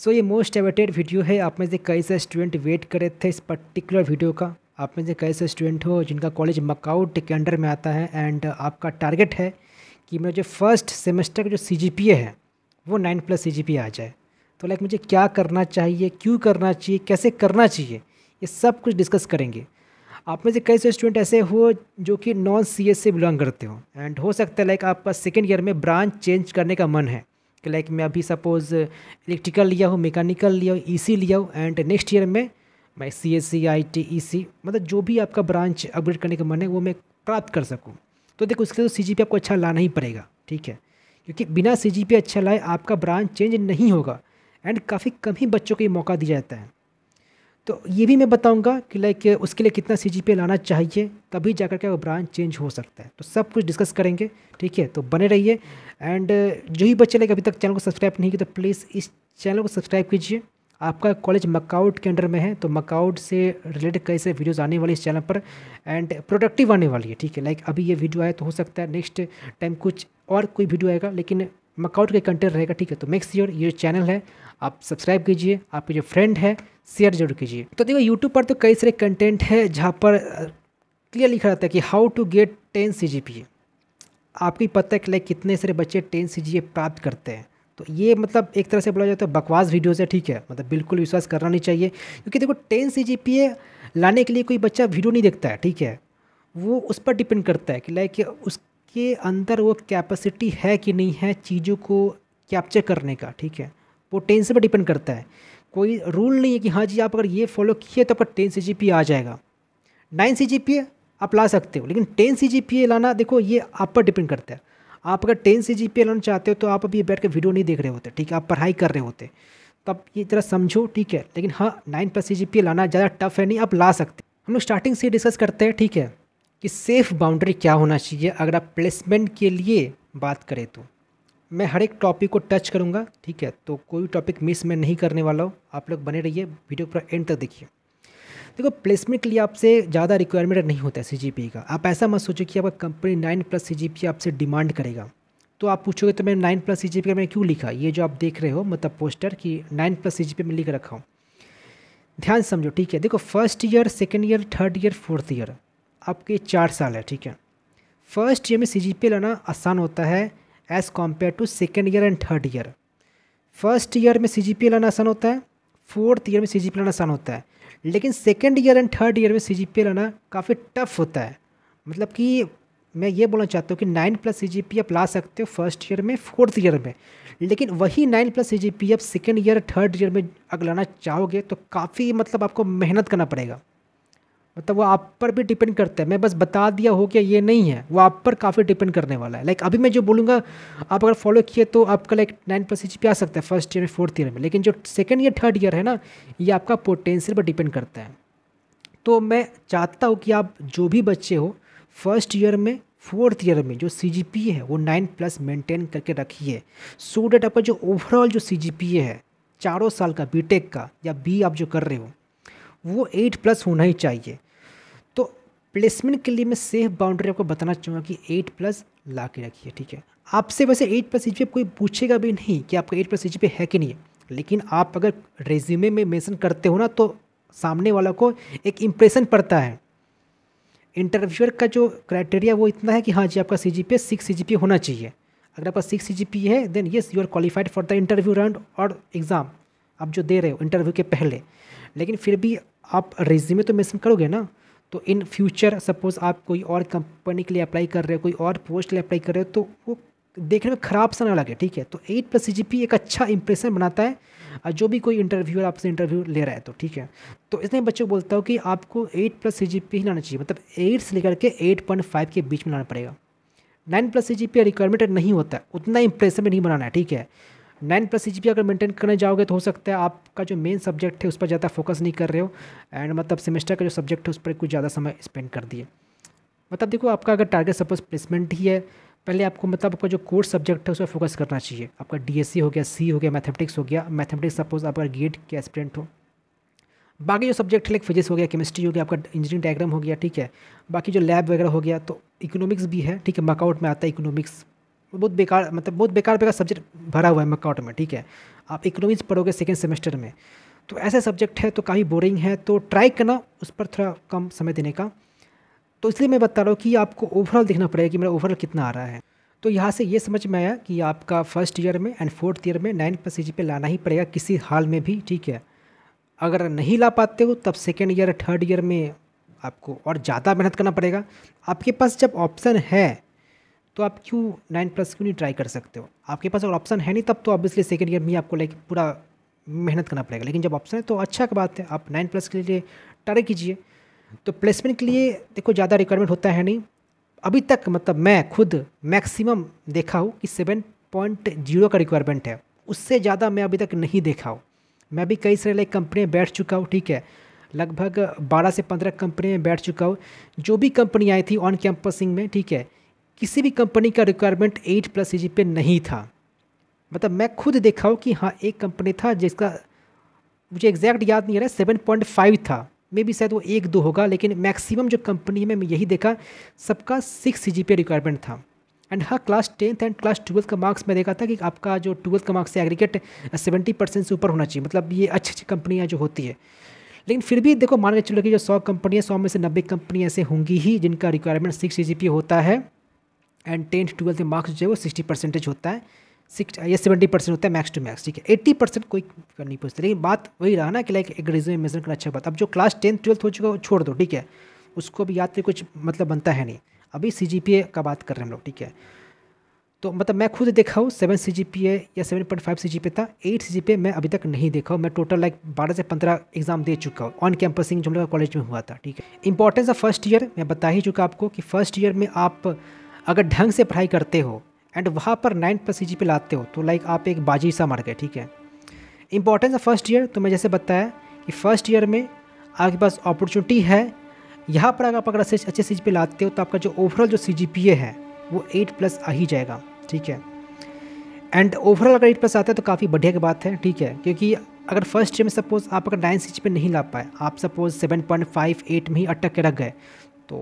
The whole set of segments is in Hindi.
सो so, ये मोस्ट एवेटेड वीडियो है आप में से कई से स्टूडेंट वेट कर रहे थे इस पर्टिकुलर वीडियो का आप में से कई से स्टूडेंट हो जिनका कॉलेज मकआउट के अंडर में आता है एंड आपका टारगेट है कि मेरा जो फर्स्ट सेमेस्टर का जो सी है वो नाइन प्लस सी आ जाए तो लाइक मुझे क्या करना चाहिए क्यों करना चाहिए कैसे करना चाहिए ये सब कुछ डिस्कस करेंगे आप में से कई से स्टूडेंट ऐसे हो जो कि नॉन सी से बिलोंग करते हो एंड हो सकता है लाइक आपका सेकेंड ईयर में ब्रांच चेंज करने का मन है कि लाइक मैं अभी सपोज़ इलेक्ट्रिकल लिया हूँ मैकेनिकल लिया हूँ ई e लिया हूँ एंड नेक्स्ट ईयर में मैं C S C I T E सी मतलब जो भी आपका ब्रांच अपग्रेड करने का मन है वो मैं प्राप्त कर सकूँ तो देखो उसके लिए तो सी जी पी आपको अच्छा लाना ही पड़ेगा ठीक है क्योंकि बिना सी जी पी अच्छा लाए आपका ब्रांच चेंज नहीं होगा एंड काफ़ी कम ही बच्चों को ये मौका दिया जाता है तो ये भी मैं बताऊंगा कि लाइक उसके लिए कितना सी जी लाना चाहिए तभी जाकर के वो ब्रांच चेंज हो सकता है तो सब कुछ डिस्कस करेंगे ठीक है तो बने रहिए एंड जो ही बच्चे लाइक अभी तक चैनल को सब्सक्राइब नहीं किया तो प्लीज़ इस चैनल को सब्सक्राइब कीजिए आपका कॉलेज मकआउट के अंडर में है तो मकआउट से रिलेटेड कई सारे वीडियोज़ आने वाली इस चैनल पर एंड प्रोडक्टिव आने वाली है ठीक है लाइक अभी ये वीडियो आया तो हो सकता है नेक्स्ट टाइम कुछ और कोई वीडियो आएगा लेकिन मकआउट का कंटेंट रहेगा ठीक है तो मेक श्योर ये चैनल है आप सब्सक्राइब कीजिए आपके जो फ्रेंड है शेयर जरूर कीजिए तो देखो यूट्यूब पर तो कई सारे कंटेंट है जहाँ पर क्लियर लिखा रहता है कि how to get ten C G P आपको पता है कि लाइक कितने सारे बच्चे टेन सी प्राप्त करते हैं तो ये मतलब एक तरह से बोला जाता है बकवास वीडियोज़ है ठीक है मतलब बिल्कुल विश्वास करना नहीं चाहिए क्योंकि देखो टेन सी लाने के लिए कोई बच्चा वीडियो नहीं देखता है ठीक है वो उस पर डिपेंड करता है कि लाइक उस के अंदर वो कैपेसिटी है कि नहीं है चीज़ों को कैप्चर करने का ठीक है वो टेंस पर डिपेंड करता है कोई रूल नहीं है कि हाँ जी आप अगर ये फॉलो किए तो आपका टेन सी आ जाएगा नाइन सी आप ला सकते हो लेकिन टेन सी लाना देखो ये आप पर डिपेंड करता है आप अगर टेन सी जी लाना चाहते हो तो आप अभी बैठ कर वीडियो नहीं देख रहे होते ठीक है आप पढ़ाई कर रहे होते तब ये ज़रा समझो ठीक है लेकिन हाँ नाइन प्लस सी लाना ज़्यादा टफ है नहीं आप ला सकते हम लोग स्टार्टिंग से डिस्कस करते हैं ठीक है कि सेफ़ बाउंड्री क्या होना चाहिए अगर आप प्लेसमेंट के लिए बात करें तो मैं हर एक टॉपिक को टच करूँगा ठीक है तो कोई टॉपिक मिस मैं नहीं करने वाला हूँ आप लोग बने रहिए वीडियो पूरा एंड तक देखिए देखो प्लेसमेंट के लिए आपसे ज़्यादा रिक्वायरमेंट नहीं होता है सी का आप ऐसा मत सोचो कि आपका कंपनी नाइन प्लस सी आपसे डिमांड करेगा तो आप पूछोगे तो मैं नाइन प्लस सी जी का मैंने क्यों लिखा ये जो आप देख रहे हो मतलब पोस्टर कि नाइन प्लस सी जी में लिख रखा हूँ ध्यान समझो ठीक है देखो first year second year third year fourth year आपके चार साल है ठीक है फर्स्ट ईयर में सी लाना आसान होता है as compare to second year and third year first year में सी लाना आसान होता है फोर्थ ईयर में सी लाना आसान होता है लेकिन second year and third year में सी लाना काफ़ी टफ होता है मतलब कि मैं ये बोलना चाहता हूँ कि nine plus C G P आप ला सकते हो फर्स्ट ईयर में फोर्थ ईयर में लेकिन वही nine plus C G P आप सेकेंड ईयर थर्ड ईयर में अगर लाना चाहोगे तो काफ़ी मतलब आपको मेहनत करना पड़ेगा मतलब वो आप पर भी डिपेंड करता है मैं बस बता दिया हो क्या ये नहीं है वो आप पर काफ़ी डिपेंड करने वाला है लाइक अभी मैं जो बोलूँगा आप अगर फॉलो किए तो आपका लाइक नाइन प्लस एच आ सकता है फर्स्ट ईयर में फोर्थ ईयर में लेकिन जो सेकेंड ईयर थर्ड ईयर है ना ये आपका पोटेंशियल पर डिपेंड करता है तो मैं चाहता हूँ कि आप जो भी बच्चे हो फर्स्ट ईयर में फोर्थ ईयर में जो सी है वो नाइन प्लस मेंटेन करके रखिए सो डेट आपका जो ओवरऑल जो सी है चारों साल का बीटेक का या बी आप जो कर रहे हो वो एट प्लस होना ही चाहिए तो प्लेसमेंट के लिए मैं सेफ बाउंड्री आपको बताना चाहूँगा कि एट प्लस ला के रखिए ठीक है आपसे वैसे एट प्लस सी कोई पूछेगा भी नहीं कि आपका एट प्लस सी है कि नहीं लेकिन आप अगर रेज्यूमे में मेंशन करते हो ना तो सामने वाला को एक इम्प्रेशन पड़ता है इंटरव्यूअर का जो क्राइटेरिया वो इतना है कि हाँ जी आपका C G P six C G P होना चाहिए अगर आपका सिक्स सी जी पी है then yes you are qualified for the interview round और एग्ज़ाम आप जो दे रहे हो इंटरव्यू के पहले लेकिन फिर भी आप रेज्यूमे तो मेंशन करोगे ना तो इन फ्यूचर सपोज़ आप कोई और कंपनी के लिए अप्लाई कर रहे हो कोई और पोस्ट के लिए अप्लाई कर रहे हो तो वो देखने में ख़राब सा ना लगे ठीक है तो एट प्लस सी एक अच्छा इंप्रेशन बनाता है और जो भी कोई इंटरव्यूअर आपसे इंटरव्यू ले रहा है तो ठीक है तो इसलिए बच्चों को बोलता हूँ कि आपको एट प्लस सी ही लाना चाहिए मतलब एट से लेकर के एट पॉइंट फाइव के बीच में लाना पड़ेगा नाइन प्लस सी रिक्वायरमेंट नहीं होता उतना इंप्रेशन भी नहीं बनाना है ठीक है नाइन प्लस सी अगर मेंटेन करने जाओगे तो हो सकता है आपका जो मेन सब्जेक्ट है उस पर ज़्यादा फोकस नहीं कर रहे हो एंड मतलब सेमेस्टर का जो सब्जेक्ट है उस पर कुछ ज़्यादा समय स्पेंड कर दिए मतलब देखो आपका अगर टारगेट सपोज प्लेसमेंट ही है पहले आपको मतलब आपका जो कोर्स सब्जेक्ट है उस पर फोकस करना चाहिए आपका डी e हो गया सी हो गया मैथमेटिक्स हो गया मैथमेटिक्स सपोज आपका गेट के एस्पिडेंट हो बाकी जो सब्जेक्ट है लाइक फिजिक्स हो गया केमिस्ट्री हो गया आपका इंजीनियरिंग डायग्राम हो गया ठीक है बाकी जो लैब वगैरह हो गया तो इकोनॉमिक्स भी है ठीक है मकआउट में आता है इकोनॉमिक्स बहुत बेकार मतलब बहुत बेकार बेकार सब्जेक्ट भरा हुआ है मकाउट में ठीक है आप इकोनॉमिक्स पढ़ोगे सेकेंड सेमेस्टर में तो ऐसे सब्जेक्ट है तो काफ़ी बोरिंग है तो ट्राई करना उस पर थोड़ा कम समय देने का तो इसलिए मैं बता रहा हूँ कि आपको ओवरऑल देखना पड़ेगा कि मेरा ओवरऑल कितना आ रहा है तो यहाँ से ये समझ में आया कि आपका फर्स्ट ईयर में एंड फोर्थ ईयर में नाइन पर सी लाना ही पड़ेगा किसी हाल में भी ठीक है अगर नहीं ला पाते हो तब सेकेंड ईयर थर्ड ईयर में आपको और ज़्यादा मेहनत करना पड़ेगा आपके पास जब ऑप्शन है तो आप क्यों नाइन प्लस क्यों नहीं ट्राई कर सकते हो आपके पास अगर ऑप्शन है नहीं तब तो ऑब्वियसली सेकेंड ईयर में आपको लाइक पूरा मेहनत करना पड़ेगा लेकिन जब ऑप्शन है तो अच्छा की बात है आप नाइन प्लस के लिए ट्राई कीजिए तो प्लेसमेंट के लिए देखो ज़्यादा रिक्वायरमेंट होता है नहीं अभी तक मतलब मैं खुद मैक्सिमम देखा हूँ कि सेवन पॉइंट जीरो का रिक्वायरमेंट है उससे ज़्यादा मैं अभी तक नहीं देखा हूँ मैं भी कई सारे लाइक कंपनी में बैठ चुका हूँ ठीक है लगभग बारह से पंद्रह कंपनी में बैठ चुका हूँ जो भी कंपनी आई थी ऑन कैंपसिंग में ठीक है किसी भी कंपनी का रिक्वायरमेंट एट प्लस सी पे नहीं था मतलब मैं खुद देखा हूँ कि हाँ एक कंपनी था जिसका मुझे एग्जैक्ट याद नहीं आ रहा सेवन पॉइंट फाइव था मे भी शायद वो एक दो होगा लेकिन मैक्सिमम जो कंपनी में मैं यही देखा सबका सिक्स सी जी रिक्वायरमेंट था एंड हाँ class tenth and class twelfth का मार्क्स मैं देखा था कि आपका जो ट्वेल्थ का मार्क्स है एग्रीगेट सेवेंटी परसेंट से ऊपर होना चाहिए मतलब ये अच्छी अच्छी कंपनियाँ जो होती है लेकिन फिर भी देखो मान के चलो कि जो सौ कंपनियाँ सौ में से नब्बे कंपनी ऐसे होंगी ही जिनका रिक्वायरमेंट सिक्स सी होता है एंड टेंथ ट्वेल्थ में मार्क्स जो है वो सिक्सटी परसेंटेज होता है सिक्स या सेवेंटी परसेंट होता है मैक्स टू मैक्स ठीक है एट्टी परसेंट कोई नहीं पूछता लेकिन बात वही रहा ना कि लाइक एक में मेजर करना अच्छा बात अब जो क्लास टेंथ ट्वेल्थ हो चुका है वो छोड़ दो ठीक है उसको भी याद कुछ मतलब बनता है नहीं अभी सी जी पी ए का बात कर रहे हैं हम लोग ठीक है तो मतलब मैं खुद देखा हूँ seven C G P A या seven point five C G P था एट सी जी पी मैं अभी तक नहीं देखा हूँ मैं टोटल लाइक बारह से पंद्रह एग्जाम दे चुका हूँ ऑन कैंपसिंग जो हम लोग कॉलेज में हुआ था ठीक है इंपॉर्टेंस ऑफ फर्स्ट ईयर मैं बता ही चुका आपको कि फर्स्ट ईयर में आप अगर ढंग से पढ़ाई करते हो एंड वहाँ पर नाइन्थ पर सी लाते हो तो लाइक आप एक बाजी सा मार गए ठीक है इंपॉर्टेंस ऑफ फर्स्ट ईयर तो मैं जैसे बताया कि फर्स्ट ईयर में आपके पास अपॉर्चुनिटी है यहाँ पर अगर आप अगर अच्छे सी जी लाते हो तो आपका जो ओवरऑल जो सी है वो एट प्लस आ ही जाएगा ठीक है एंड ओवरऑल अगर एट प्लस आता है तो काफ़ी बढ़िया की बात है ठीक है क्योंकि अगर फर्स्ट ईयर में सपोज़ आप अगर नाइन सीज पे नहीं ला पाए आप suppose seven point five eight में ही अटक के रख गए तो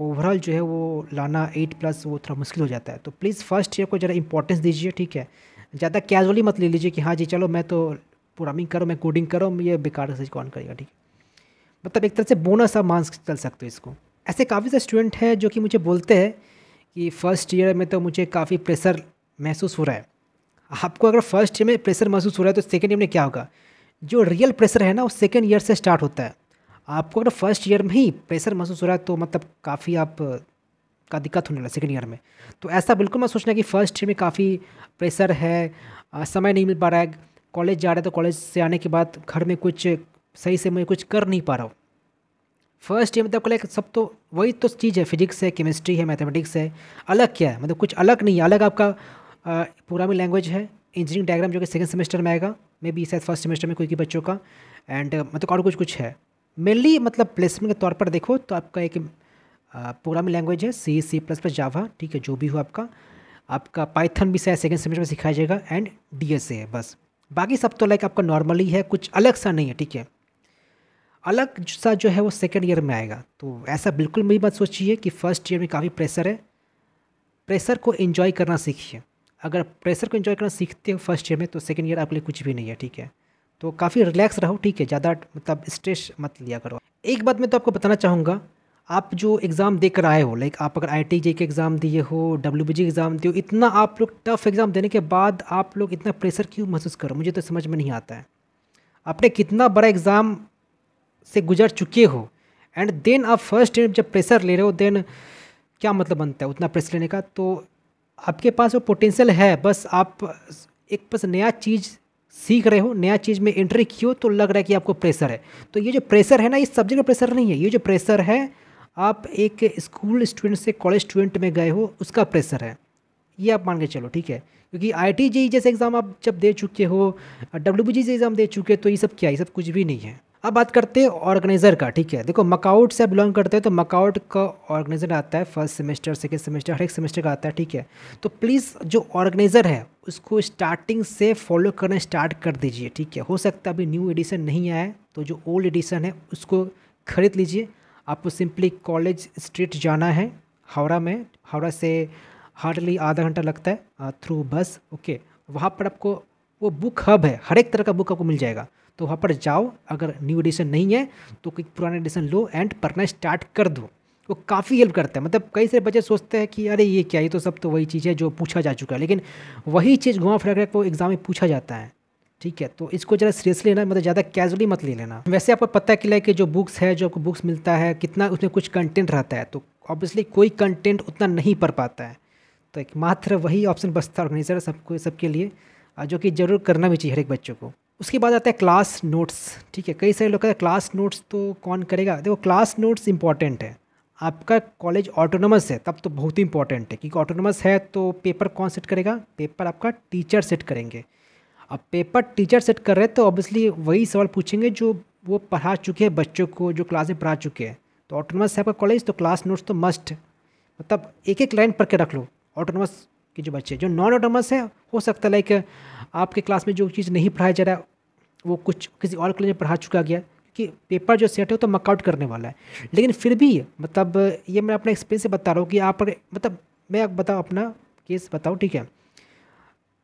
ओवरऑल जो है वो लाना एट प्लस वो थोड़ा मुश्किल हो जाता है तो प्लीज़ फर्स्ट ईयर को ज़रा इंपॉर्टेंस दीजिए ठीक है ज़्यादा कैजुअली मत ले लीजिए कि हाँ जी चलो मैं तो प्रोग्रामिंग करो मैं कोडिंग करो ये बेकार से कौन करेगा ठीक है मतलब एक तरह से बोनस आप मान चल सकते हो इसको ऐसे काफ़ी सारे स्टूडेंट हैं जो कि मुझे बोलते हैं कि फ़र्स्ट ईयर में तो मुझे काफ़ी प्रेशर महसूस हो रहा है आपको अगर फर्स्ट ईयर में प्रेशर महसूस हो रहा है तो सेकेंड ईयर में क्या होगा जो रियल प्रेशर है ना वो सेकेंड ईयर से स्टार्ट होता है आपको अगर फर्स्ट ईयर में ही प्रेशर महसूस हो रहा है तो मतलब काफ़ी आप का दिक्कत होने लगा सेकेंड ईयर में तो ऐसा बिल्कुल मत सोचना कि फ़र्स्ट ईयर में काफ़ी प्रेशर है आ, समय नहीं मिल पा रहा है कॉलेज जा रहा है तो कॉलेज से आने के बाद घर में कुछ सही से मैं कुछ कर नहीं पा रहा हूँ फर्स्ट ईयर मतलब लाइक सब तो वही तो चीज़ है फिजिक्स है केमिस्ट्री है मैथमेटिक्स है अलग क्या है मतलब कुछ अलग नहीं है अलग आपका प्रोग्रामिंग लैंग्वेज है इंजीनियरिंग डायग्राम जो कि सेकेंड सेमेस्टर में आएगा मे बी शायद फर्स्ट सेमेस्टर में कोई के बच्चों का एंड मतलब और कुछ कुछ है मेनली मतलब प्लेसमेंट के तौर पर देखो तो आपका एक प्रोग्रामिंग लैंग्वेज है सी सी प्लस प्लस जावा ठीक है जो भी हो आपका आपका पाइथन भी शायद सेकेंड सेमेस्टर में सिखाया जाएगा एंड डी है बस बाकी सब तो लाइक आपका नॉर्मली है कुछ अलग सा नहीं है ठीक है अलग सा जो है वो सेकेंड ईयर में आएगा तो ऐसा बिल्कुल मेरी बात सोचिए कि फर्स्ट ईयर में काफ़ी प्रेशर है प्रेशर को इन्जॉय करना सीखिए अगर प्रेशर को इन्जॉय करना सीखते हो फर्स्ट ईयर में तो सेकेंड ईयर आपके लिए कुछ भी नहीं है ठीक है तो काफ़ी रिलैक्स रहो ठीक है ज़्यादा मतलब स्ट्रेस मत लिया करो एक बात मैं तो आपको बताना चाहूँगा आप जो एग्ज़ाम देकर आए हो लाइक आप अगर आई टी जे के एग्ज़ाम दिए हो डब्ल्यू बी जी एग्ज़ाम दिए हो इतना आप लोग टफ एग्ज़ाम देने के बाद आप लोग इतना प्रेशर क्यों महसूस करो मुझे तो समझ में नहीं आता है आपने कितना बड़ा एग्ज़ाम से गुजर चुके हो एंड देन आप फर्स्ट ईयर जब प्रेशर ले रहे हो देन क्या मतलब बनता है उतना प्रेशर लेने का तो आपके पास वो पोटेंशियल है बस आप एक बस नया चीज़ सीख रहे हो नया चीज़ में एंट्री की हो तो लग रहा है कि आपको प्रेशर है तो ये जो प्रेशर है ना इस सब्जेक्ट का प्रेशर नहीं है ये जो प्रेशर है आप एक स्कूल स्टूडेंट से कॉलेज स्टूडेंट में गए हो उसका प्रेशर है ये आप मान के चलो ठीक है क्योंकि आई टी जैसे एग्ज़ाम आप जब दे चुके हो डब्ल्यू बी जी एग्ज़ाम दे चुके तो ये सब क्या है ये सब कुछ भी नहीं है अब बात करते हैं ऑर्गेनाइज़र का ठीक है देखो मकाउट से बिलोंग करते हैं तो मकाउट का ऑर्गेनाइज़र आता है फर्स्ट सेमेस्टर सेकेंड सेमेस्टर हर एक सेमेस्टर का आता है ठीक है तो प्लीज़ जो ऑर्गेनाइज़र है उसको स्टार्टिंग से फॉलो करना स्टार्ट कर दीजिए ठीक है हो सकता है अभी न्यू एडिशन नहीं आया है तो जो ओल्ड एडिशन है उसको ख़रीद लीजिए आपको सिंपली कॉलेज स्ट्रीट जाना है हावड़ा में हावड़ा से हार्डली आधा घंटा लगता है थ्रू बस ओके वहाँ पर आपको वो बुक हब है हर एक तरह का बुक आपको मिल जाएगा तो वहाँ पर जाओ अगर न्यू एडिशन नहीं है तो कोई पुराना एडिशन लो एंड पढ़ना स्टार्ट कर दो वो काफ़ी हेल्प करता है मतलब कई सारे बच्चे सोचते हैं कि अरे ये क्या ये तो सब तो वही चीज़ है जो पूछा जा चुका है लेकिन वही चीज़ घुमा फिरा कर को एग्ज़ाम में पूछा जाता है ठीक है तो इसको ज़रा सीरियसली लेना मतलब ज़्यादा कैजुअली मत ले लेना वैसे आपको पता है कि जो बुक्स है जो आपको बुक्स मिलता है कितना उसमें कुछ कंटेंट रहता है तो ऑब्वियसली कोई कंटेंट उतना नहीं पढ़ पाता है तो एक मात्र वही ऑप्शन बचता है ऑर्गेनाइजर सबको सबके लिए जो कि ज़रूर करना भी चाहिए हर एक बच्चों को उसके बाद आता है क्लास नोट्स ठीक है कई सारे लोग कहते हैं क्लास नोट्स तो कौन करेगा देखो क्लास नोट्स इंपॉर्टेंट है आपका कॉलेज ऑटोनमस है तब तो बहुत ही इंपॉर्टेंट है क्योंकि ऑटोनमस है तो पेपर कौन सेट करेगा पेपर आपका टीचर सेट करेंगे अब पेपर टीचर सेट कर रहे हैं तो ऑब्वियसली वही सवाल पूछेंगे जो वो पढ़ा चुके हैं बच्चों को जो क्लास में पढ़ा चुके हैं तो ऑटोनमस है आपका कॉलेज तो क्लास नोट्स तो मस्ट मतलब एक एक लाइन पढ़ के रख लो ऑटोनमस कि जो बच्चे जो नॉन ऑटोमस है हो सकता है लाइक आपके क्लास में जो चीज़ नहीं पढ़ाया जा रहा है वो कुछ किसी और कॉलेज में पढ़ा चुका गया क्योंकि पेपर जो सेट है तो मकआउट करने वाला है लेकिन फिर भी मतलब ये मैं अपना एक्सपीरियंस से बता रहा हूँ कि आप मतलब मैं बताऊँ अपना केस बताऊँ ठीक है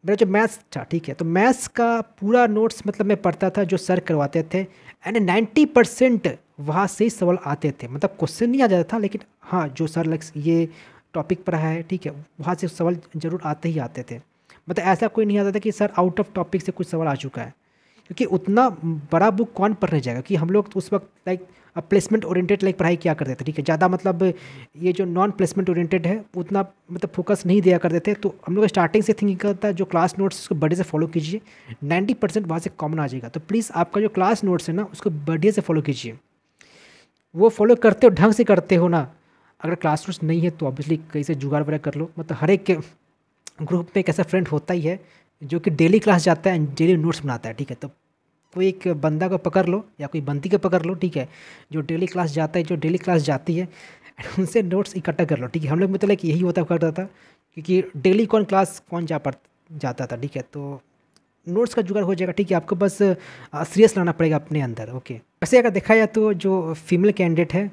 मेरा जो मैथ्स था ठीक है तो मैथ्स का पूरा नोट्स मतलब मैं पढ़ता था जो सर करवाते थे एंड नाइन्टी परसेंट वहाँ से ही सवाल आते थे मतलब क्वेश्चन नहीं आ जाता था लेकिन हाँ जो सर लग ये टॉपिक पर है ठीक है वहाँ से सवाल जरूर आते ही आते थे मतलब ऐसा कोई नहीं आता था कि सर आउट ऑफ टॉपिक से कुछ सवाल आ चुका है क्योंकि उतना बड़ा बुक कौन पढ़ने जाएगा कि हम लोग उस वक्त लाइक प्लेसमेंट ओरिएंटेड लाइक पढ़ाई क्या करते थे ठीक है ज़्यादा मतलब ये जो नॉन प्लेसमेंट ओरिएंटेड है उतना मतलब फोकस नहीं दिया करते थे तो हम लोग स्टार्टिंग से थिंकिंग करता है जो क्लास नोट्स उसको बढ़िया से फॉलो कीजिए नाइन्टी परसेंट वहाँ से कॉमन आ जाएगा तो प्लीज़ आपका जो क्लास नोट्स है ना उसको बढ़िया से फॉलो कीजिए वो फॉलो करते हो ढंग से करते हो ना अगर क्लास रूट्स नहीं है तो ऑब्वियसली कहीं से जुगाड़ वगैरह कर लो मतलब हर एक ग्रुप में एक ऐसा फ्रेंड होता ही है जो कि डेली क्लास जाता है एंड डेली नोट्स बनाता है ठीक है तो कोई एक बंदा को पकड़ लो या कोई बंदी को पकड़ लो ठीक है जो डेली क्लास जाता है जो डेली क्लास जाती है उनसे नोट्स इकट्ठा कर लो ठीक है हम लोग मतलब यही होता करता था क्योंकि डेली कौन क्लास कौन जा पा जाता था ठीक है तो नोट्स का जुगाड़ हो जाएगा ठीक है आपको बस सीरियस लाना पड़ेगा अपने अंदर ओके वैसे अगर देखा जाए तो जो फीमेल कैंडिडेट है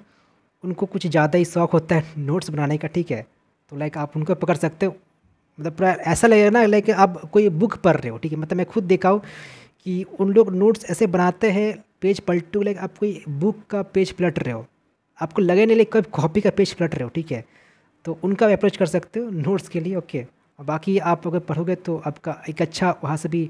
उनको कुछ ज़्यादा ही शौक होता है नोट्स बनाने का ठीक है तो लाइक आप उनको पकड़ सकते हो मतलब पूरा ऐसा लगेगा ना लाइक आप कोई बुक पढ़ रहे हो ठीक है मतलब मैं खुद देखा हूँ कि उन लोग नोट्स ऐसे बनाते हैं पेज पलटू लाइक आप कोई बुक का पेज पलट रहे हो आपको लगे नहीं लाइक कोई कॉपी का पेज पलट रहे हो ठीक है तो उनका अप्रोच कर सकते हो नोट्स के लिए ओके और बाकी आप अगर पढ़ोगे तो आपका एक अच्छा वहाँ से भी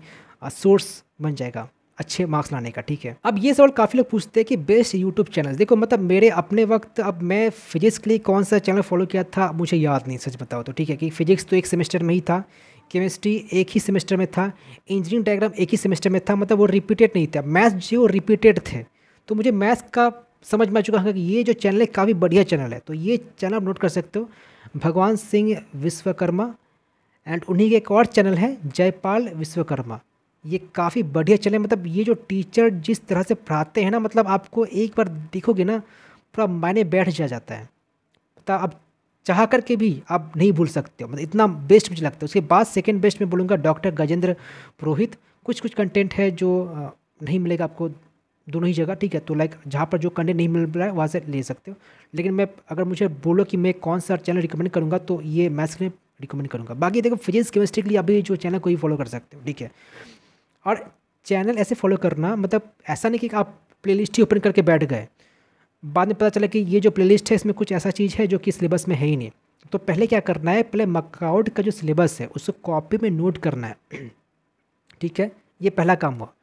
सोर्स बन जाएगा अच्छे मार्क्स लाने का ठीक है अब ये सवाल काफ़ी लोग पूछते हैं कि बेस्ट यूट्यूब चैनल देखो मतलब मेरे अपने वक्त अब मैं फिजिक्स के लिए कौन सा चैनल फॉलो किया था मुझे याद नहीं सच बताओ तो ठीक है कि फिजिक्स तो एक सेमेस्टर में ही था केमिस्ट्री एक ही सेमेस्टर में था इंजीनियरिंग डायग्राम एक ही सेमेस्टर में था मतलब वो रिपीटेड नहीं था मैथ्स जो रिपीटेड थे तो मुझे मैथ्स का समझ में आ चुका है कि ये जो चैनल है काफ़ी बढ़िया चैनल है तो ये चैनल आप नोट कर सकते हो भगवान सिंह विश्वकर्मा एंड उन्हीं के एक और चैनल है जयपाल विश्वकर्मा ये काफ़ी बढ़िया चले मतलब ये जो टीचर जिस तरह से पढ़ाते हैं ना मतलब आपको एक बार देखोगे ना पूरा मायने बैठ जा जाता है तो अब चाह करके भी आप नहीं भूल सकते हो मतलब इतना बेस्ट मुझे लगता है उसके बाद सेकेंड बेस्ट में बोलूँगा डॉक्टर गजेंद्र पुरोहित कुछ कुछ कंटेंट है जो नहीं मिलेगा आपको दोनों ही जगह ठीक है तो लाइक जहाँ पर जो कंटेंट नहीं मिल रहा है वहाँ से ले सकते हो लेकिन मैं अगर मुझे बोलो कि मैं कौन सा चैनल रिकमेंड करूँगा तो ये मैथ्स में रिकमेंड करूँगा बाकी देखो फिजिक्स केमिस्ट्री के लिए अभी जो चैनल को ही फॉलो कर सकते हो ठीक है और चैनल ऐसे फॉलो करना मतलब ऐसा नहीं कि आप प्लेलिस्ट ही ओपन करके बैठ गए बाद में पता चला कि ये जो प्लेलिस्ट है इसमें कुछ ऐसा चीज़ है जो कि सिलेबस में है ही नहीं तो पहले क्या करना है पहले मकआउट का जो सिलेबस है उसको कॉपी में नोट करना है ठीक है ये पहला काम हुआ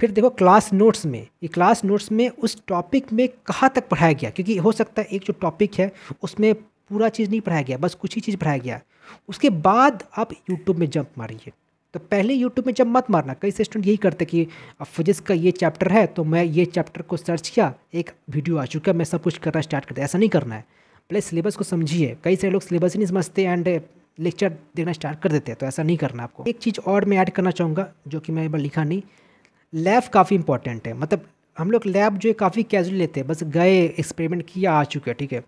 फिर देखो क्लास नोट्स में ये क्लास नोट्स में उस टॉपिक में कहाँ तक पढ़ाया गया क्योंकि हो सकता है एक जो टॉपिक है उसमें पूरा चीज़ नहीं पढ़ाया गया बस कुछ ही चीज़ पढ़ाया गया उसके बाद आप यूट्यूब में जंप मारिए तो पहले यूट्यूब में जब मत मारना कई स्टूडेंट यही करते कि अब फिजिक्स का ये चैप्टर है तो मैं ये चैप्टर को सर्च किया एक वीडियो आ चुका मैं सब कुछ करना स्टार्ट करता ऐसा नहीं करना है पहले सिलेबस को समझिए कई सारे लोग सिलेबस ही नहीं समझते एंड लेक्चर देखना स्टार्ट कर देते हैं तो ऐसा नहीं करना आपको एक चीज़ और मैं ऐड करना चाहूँगा जो कि मैं एक बार लिखा नहीं लैब काफ़ी इंपॉर्टेंट है मतलब हम लोग लैब जो है काफ़ी कैजुअल लेते हैं बस गए एक्सपेरिमेंट किया आ चुके ठीक है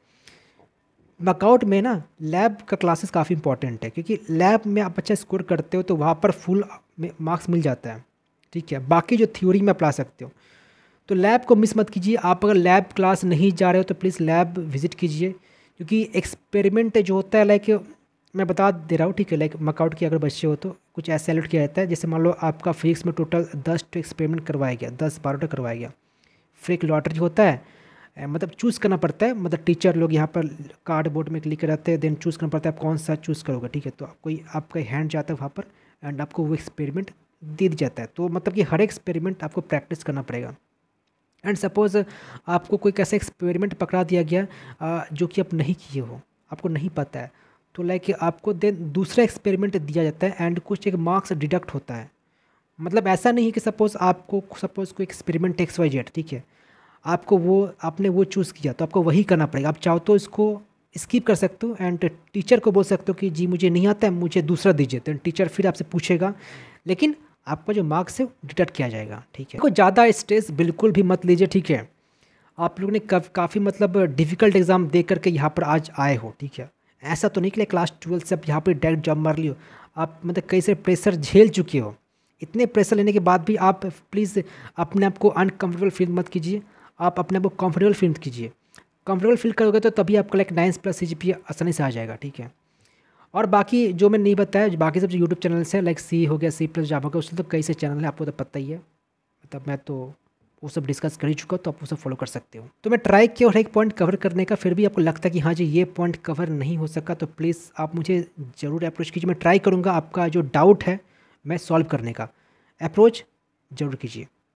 वर्कआउट में ना लैब का क्लासेस काफ़ी इंपॉर्टेंट है क्योंकि लैब में आप अच्छा स्कोर करते हो तो वहाँ पर फुल मार्क्स मिल जाता है ठीक है बाकी जो थ्योरी में अपला सकते हो तो लैब को मिस मत कीजिए आप अगर लैब क्लास नहीं जा रहे हो तो प्लीज़ लैब विज़िट कीजिए क्योंकि एक्सपेरिमेंट जो होता है लाइक मैं बता दे रहा हूँ ठीक है लाइक मकआउट के अगर बच्चे हो तो कुछ ऐसा एलोट किया जाता है जैसे मान लो आपका फिजिक्स में टोटल दस टू तो एक्सपेरिमेंट करवाया गया दस बारह टू तो करवाया गया फिर एक लॉटरी होता है मतलब चूज़ करना पड़ता है मतलब टीचर लोग यहाँ पर कार्ड बोर्ड में क्लिक रहते हैं देन चूज़ करना पड़ता है आप कौन सा चूज़ करोगे ठीक है तो कोई आपका हैंड जाता है वहाँ पर एंड आपको वो एक्सपेरिमेंट दे दिया जाता है तो मतलब कि हर एक्सपेरिमेंट आपको प्रैक्टिस करना पड़ेगा एंड सपोज़ आपको कोई कैसे एक्सपेरिमेंट पकड़ा दिया गया जो कि आप नहीं किए हो आपको नहीं पता है तो लाइक आपको देन दूसरा एक्सपेरिमेंट दिया जाता है एंड कुछ एक मार्क्स डिडक्ट होता है मतलब ऐसा नहीं कि सपोज़ आपको सपोज़ कोई एक्सपेरिमेंट एक्स वाई जेड ठीक है आपको वो आपने वो चूज़ किया तो आपको वही करना पड़ेगा आप चाहो तो इसको स्किप कर सकते हो एंड टीचर को बोल सकते हो कि जी मुझे नहीं आता है मुझे दूसरा दीजिए तो टीचर फिर आपसे पूछेगा लेकिन आपका जो मार्क्स है डिटेक्ट किया जाएगा ठीक है को ज़्यादा स्ट्रेस बिल्कुल भी मत लीजिए ठीक है आप लोगों ने काफ़ी मतलब डिफ़िकल्ट एग्ज़ाम दे करके यहाँ पर आज आए हो ठीक है ऐसा तो नहीं निकले क्लास ट्वेल्थ से आप यहाँ पर डायरेक्ट जॉब मार लियो आप मतलब कई सारे प्रेशर झेल चुके हो इतने प्रेशर लेने के बाद भी आप प्लीज़ अपने आप को अनकम्फर्टेबल फील मत कीजिए आप अपने को कंफर्टेबल फील कीजिए कंफर्टेबल फील करोगे तो तभी आपका लाइक नाइन प्लस सी आसानी से आ जाएगा ठीक है और बाकी जो मैंने नहीं बताया बाकी सब जो यूट्यूब चैनल्स हैं लाइक सी हो गया सी प्लस हो गया उससे तो कई से चैनल हैं आपको तो पता ही है मतलब मैं तो वो सब डिस्कस कर ही चुका तो आप वो सब फॉलो कर सकते हो तो मैं ट्राई किया और एक पॉइंट कवर करने का फिर भी आपको लगता है कि हाँ जी ये पॉइंट कवर नहीं हो सका तो प्लीज़ आप मुझे ज़रूर अप्रोच कीजिए मैं ट्राई करूँगा आपका जो डाउट है मैं सॉल्व करने का अप्रोच ज़रूर कीजिए